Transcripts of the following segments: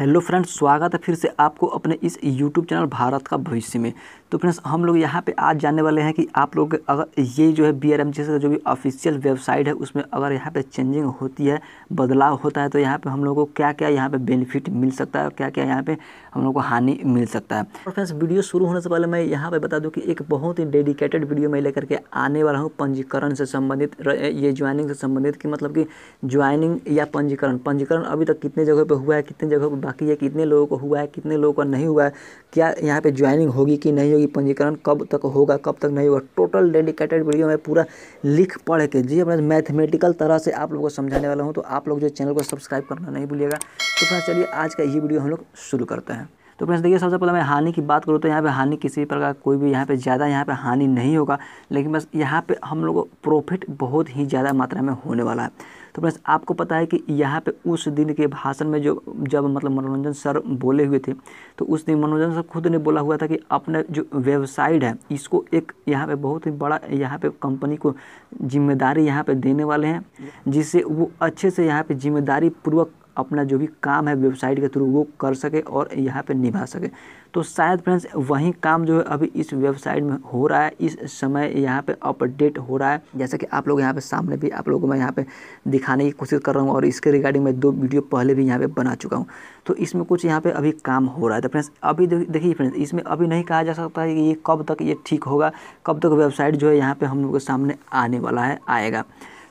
hello friends स्वागत है फिर से आपको अपने इस यूट्यूब चैनल भारत का भविष्य में तो फ्रेंड्स हम लोग यहाँ पे आज जानने वाले हैं कि आप लोग अगर ये जो है बी आर एम का जो भी ऑफिशियल वेबसाइट है उसमें अगर यहाँ पे चेंजिंग होती है बदलाव होता है तो यहाँ पे हम लोगों को क्या क्या यहाँ पे बेनिफिट मिल सकता है क्या क्या यहाँ पे हम लोग को हानि मिल सकता है और फ्रेंड्स वीडियो शुरू होने से पहले मैं यहाँ पर बता दूँ कि एक बहुत ही डेडिकेटेड वीडियो मैं लेकर के आने वाला हूँ पंजीकरण से संबंधित ये ज्वाइनिंग से संबंधित कि मतलब कि ज्वाइनिंग या पंजीकरण पंजीकरण अभी तक कितने जगह पर हुआ है कितने जगह पर बाकी ये कितने लोगों को हुआ है कितने लोगों को नहीं हुआ है क्या यहाँ पे ज्वाइनिंग होगी कि नहीं होगी पंजीकरण कब तक होगा कब तक नहीं होगा टोटल डेडिकेटेड वीडियो में पूरा लिख पढ़ के जी मैं मैथमेटिकल तरह से आप लोगों को समझाने वाला हूँ तो आप लोग जो चैनल को सब्सक्राइब करना नहीं भूलिएगा तो फिर चलिए आज का ये वीडियो हम लोग शुरू करते हैं तो फ्रेंड्स देखिए सबसे पहले मैं हानि की बात करूँ तो यहाँ पे हानि किसी प्रकार कोई भी यहाँ पे ज़्यादा यहाँ पे हानि नहीं होगा लेकिन बस यहाँ पे हम लोग को प्रॉफिट बहुत ही ज़्यादा मात्रा में होने वाला है तो फ्रेंड्स आपको पता है कि यहाँ पे उस दिन के भाषण में जो जब मतलब मनोरंजन सर बोले हुए थे तो उस दिन मनोरंजन सर खुद ने बोला हुआ था कि अपने जो वेबसाइट है इसको एक यहाँ पे बहुत ही बड़ा यहाँ पे कंपनी को जिम्मेदारी यहाँ पे देने वाले हैं जिससे वो अच्छे से यहाँ पे जिम्मेदारी पूर्वक अपना जो भी काम है वेबसाइट के थ्रू वो कर सके और यहाँ पे निभा सके तो शायद फ्रेंड्स वही काम जो है अभी इस वेबसाइट में हो रहा है इस समय यहाँ पे अपडेट हो रहा है जैसा कि आप लोग यहाँ पे सामने भी आप लोगों को मैं यहाँ पे दिखाने की कोशिश कर रहा हूँ और इसके रिगार्डिंग मैं दो वीडियो पहले भी यहाँ पे बना चुका हूँ तो इसमें कुछ यहाँ पे अभी काम हो रहा है तो फ्रेंड्स अभी देखिए फ्रेंड्स इसमें अभी नहीं कहा जा सकता है कि ये कब तक ये ठीक होगा कब तक वेबसाइट जो है यहाँ पर हम लोग के सामने आने वाला है आएगा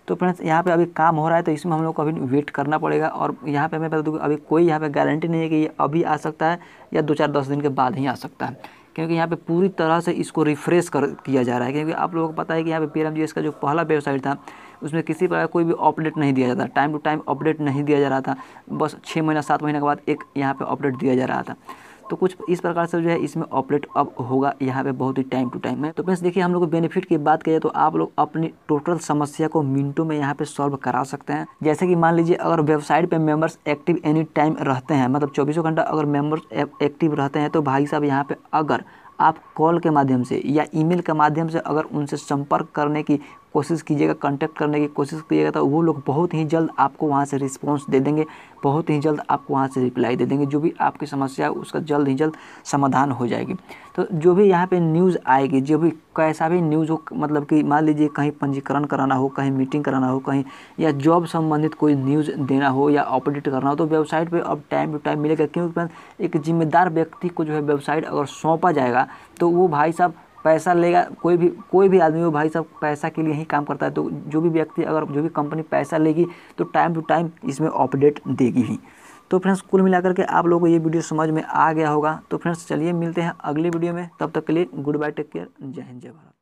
तो फ्रेंड्स यहाँ पे अभी काम हो रहा है तो इसमें हम लोग को अभी वेट करना पड़ेगा और यहाँ पे मैं बता दूँगी तो अभी कोई यहाँ पे गारंटी नहीं है कि ये अभी आ सकता है या दो चार दस दिन के बाद ही आ सकता है क्योंकि यहाँ पे पूरी तरह से इसको रिफ़्रेश कर किया जा रहा है क्योंकि आप लोगों को पता है कि यहाँ पे पी का जो पहला वेबसाइट था उसमें किसी प्रकार कोई भी अपडेट नहीं दिया जाता टाइम टू टाइम अपडेट नहीं दिया जा रहा था बस छः महीना सात महीने के बाद एक यहाँ पर अपडेट दिया जा रहा था तो कुछ इस प्रकार से जो है इसमें ऑपरेट अब होगा यहाँ पे बहुत ही टाइम टू टाइम है तो फ्रेंड्स देखिए हम लोग बेनिफिट की बात करें तो आप लोग अपनी टोटल समस्या को मिनटों में यहाँ पे सॉल्व करा सकते हैं जैसे कि मान लीजिए अगर वेबसाइट पे मेंबर्स एक्टिव एनी टाइम रहते हैं मतलब चौबीसों घंटा अगर मेंबर्स एक्टिव रहते हैं तो भाई साहब यहाँ पे अगर आप कॉल के माध्यम से या ईमेल के माध्यम से अगर उनसे संपर्क करने की कोशिश कीजिएगा कॉन्टैक्ट करने की कोशिश कीजिएगा तो वो लोग बहुत ही जल्द आपको वहाँ से रिस्पॉन्स दे देंगे बहुत ही जल्द आपको वहाँ से रिप्लाई दे देंगे जो भी आपकी समस्या है उसका जल्द ही जल्द समाधान हो जाएगी तो जो भी यहाँ पे न्यूज़ आएगी जो भी कैसा भी न्यूज़ हो मतलब कि मान लीजिए कहीं पंजीकरण कराना हो कहीं मीटिंग कराना हो कहीं या जॉब संबंधित कोई न्यूज़ देना हो या अपडेट करना हो तो वेबसाइट पे अब टाइम टू टाइम मिलेगा क्योंकि एक जिम्मेदार व्यक्ति को जो है वेबसाइट अगर सौंपा जाएगा तो वो भाई साहब पैसा लेगा कोई भी कोई भी आदमी हो भाई साहब पैसा के लिए ही काम करता है तो जो भी व्यक्ति अगर जो भी कंपनी पैसा लेगी तो टाइम टू टाइम इसमें अपडेट देगी ही तो फ्रेंड्स कुल मिलाकर के आप लोगों को ये वीडियो समझ में आ गया होगा तो फ्रेंड्स चलिए मिलते हैं अगले वीडियो में तब तक के लिए गुड बाय टेक केयर जय हिंद जय भारत